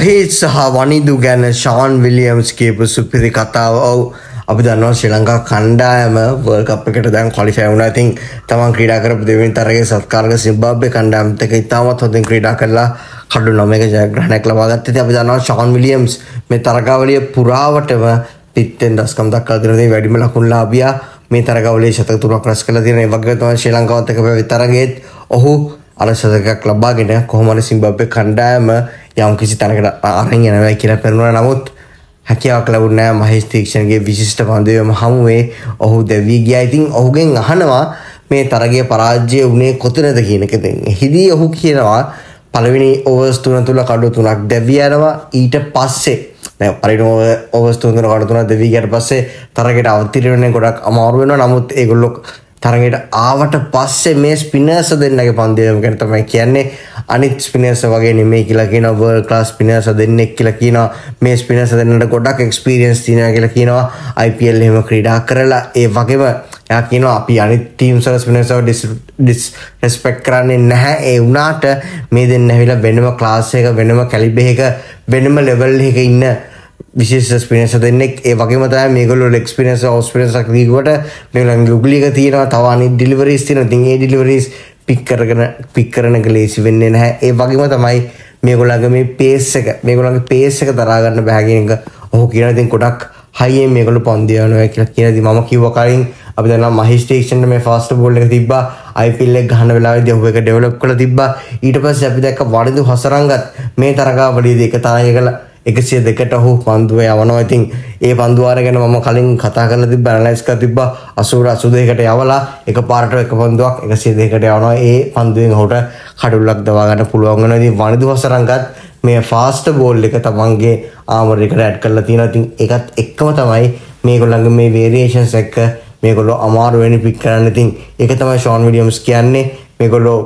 මහේත් සහ වනිදු ගැන ශාන් විලියම්ස් කියපු සුපිරි කතාව ඔව් අපි දන්නවා ශ්‍රී ලංකා කණ්ඩායම වර්ල්ඩ් කප් එකට දැන් ක්වොලිෆයි වුණා. ඉතින් තමන් ක්‍රීඩා කරපු දෙවෙනි තරගයේ සත්කාරක සිම්බාබ්වේ කණ්ඩායමත් එක්ක ඉතාමත් හොඳින් ක්‍රීඩා කළා. කඩු නමයක ජයග්‍රහණයක් ලබා ගත්තා. ඉතින් අපි දන්නවා ශාන් විලියම්ස් මේ තරගාවලිය පුරාවටම පිත්තෙන් දස්කම් දක්වා දෙන දේ වැඩිම ලකුණු ලාභියා. මේ තරගාවලියේ ශතක තුනක් රැස් කළා තියෙන ඒ වගේ තමයි ශ්‍රී ලංකාවත් එක්ක පැවති තරගයේත් ඔහු අලශදකක් ලබාගෙන කොහොමර සිම්බප්ප කණ්ඩායම යම් කිසි තැනකට ආරෙන් යනවයි කියලා පෙරුණ නමුත් හැකියාවක් ලැබුණෑ මහිස්තීක්ෂණගේ විශිෂ්ට පන්දවම හමුවේ ඔහු දැවී ගියා ඉතින් ඔහුගෙන් අහනවා මේ තරගේ පරාජ්‍යය වුණේ කොතනද කියනකතින්. හිදී ඔහු කියනවා පළවෙනි ඕවස්තුන තුළ කඩු තුනක් දැවියනවා ඊට පස්සේ පරින ඔවස්තුන්දන කඩතුන දෙවීගට පස්සේ තරගෙට අවතිරවන්නේ ගොඩක් අමාරුවෙන නමුත් ඒගොල්ලොක් තරගයට ආවට පස්සේ මේ ස්පිනර්ස දෙන්නගේ පන්දියම ගැන තමයි කියන්නේ අනිත් ස්පිනර්ස වගේ නෙමේ කියලා කියන වර්ල්ඩ් ක්ලාස් ස්පිනර්ස දෙන්නෙක් කියලා කියනවා මේ ස්පිනර්ස දෙන්නට ගොඩක් එක්ස්පීරියන්ස් තියෙනවා කියලා කියනවා IPL එහෙම ක්‍රීඩා කරලා ඒ වගේම එයා කියනවා අපි අනිත් ටීම් වල ස්පිනර්ස්ව ඩිස් රෙස්පෙක්ට් කරන්නේ නැහැ ඒ වුණාට මේ දෙන්න ඇවිල්ලා වෙනම ක්ලාස් එක වෙනම කැලිබර් එක වෙනම ලෙවල් එකක ඉන්න විශේෂ පිනස දෙන්නෙක් ඒ වගේම තමයි මේගොල්ලෝ ලෙක්ස්පිනස ඔස්පිනසක් දීවට මේගොල්ලන් ගුගලි එක තියෙනවා තව අනිත් ඩිලිවරීස් තියෙනවා. ඉතින් ඒ ඩිලිවරීස් පික් කරගෙන පික් කරන එක ලේසි වෙන්නේ නැහැ. ඒ වගේම තමයි මේගොල්ලන්ගේ මේ පේස් එක මේගොල්ලන්ගේ පේස් එක දරා ගන්න බෑ කියන එක ඔහු කියන ඉතින් ගොඩක් හයියෙන් මේගොල්ලෝ පන්දු යනවා කියලා කියන ඉතින් මම කිව්ව කලින් අපි දන්නා මහේෂ් ටේක්ෂන් මේ ෆාස්ට් බෝල් එක තිබ්බා IPL එක ගහන වෙලාවේදී ඔහු එක ඩෙවලොප් කරලා තිබ්බා ඊට පස්සේ අපි දැක්ක වරිදු හසරංගත් මේ තරගාවලියේදී එක තරගය කළා එකසිය දෙකට හු පන්දුව යවනවා ඉතින් ඒ පන්දුවාර ගැන මම කලින් කතා කරලා තිබ්බ ඇනලයිස් කරලා තිබ්බා 80 82කට යවලා එක පාරට එක පන්දුවක් 102කට යවනවා ඒ පන්දුවෙන් ඔහුට කඩුල්ලක් දවා ගන්න පුළුවන් වෙනවා ඉතින් වනිදු වසරංගත් මේ ෆාස්ට් බෝල් එක තමන්ගේ ආමර් එකට ඇඩ් කරලා තියෙනවා ඉතින් ඒකත් එක්කම තමයි මේගොල්ලන්ගේ මේ වේරියේෂන්ස් එක්ක මේගොල්ලෝ අමාරු වෙන පික් කරන්න ඉතින් ඒක තමයි ෂෝන් විලියම්ස් කියන්නේ මේගොල්ලෝ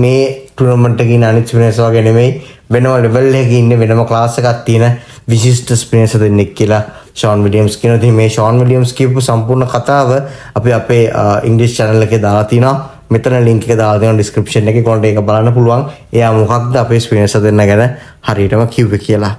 මේ ටුර්නමන්ට් එකේ අනිත් වෙනස් වගේ නෙමෙයි වෙනම ලෙවල් එක ඉන්න වෙනම ක්ලාසකත් තියෙන විශිෂ්ට ස්පිනස දෙන්නෙක් කියලා ෂෝන් විඩියම්ස් කියන ති මේ ෂෝන් විඩියම්ස් කියපු සම්පූර්ණ කතාව අපි අපේ ඉංග්‍රිස් චැනල් එක දාලා තිනවා මෙතන ලින්ක එක දාලා තියෙනවා ඩිස්ක්‍රිප්ෂන් එකේ කොහොමද ඒක බලන්න පුළුවන් එයා මොකක්ද අපේ ස්පිනස දෙන්න ගැන හරියටම කිව්වේ කියලා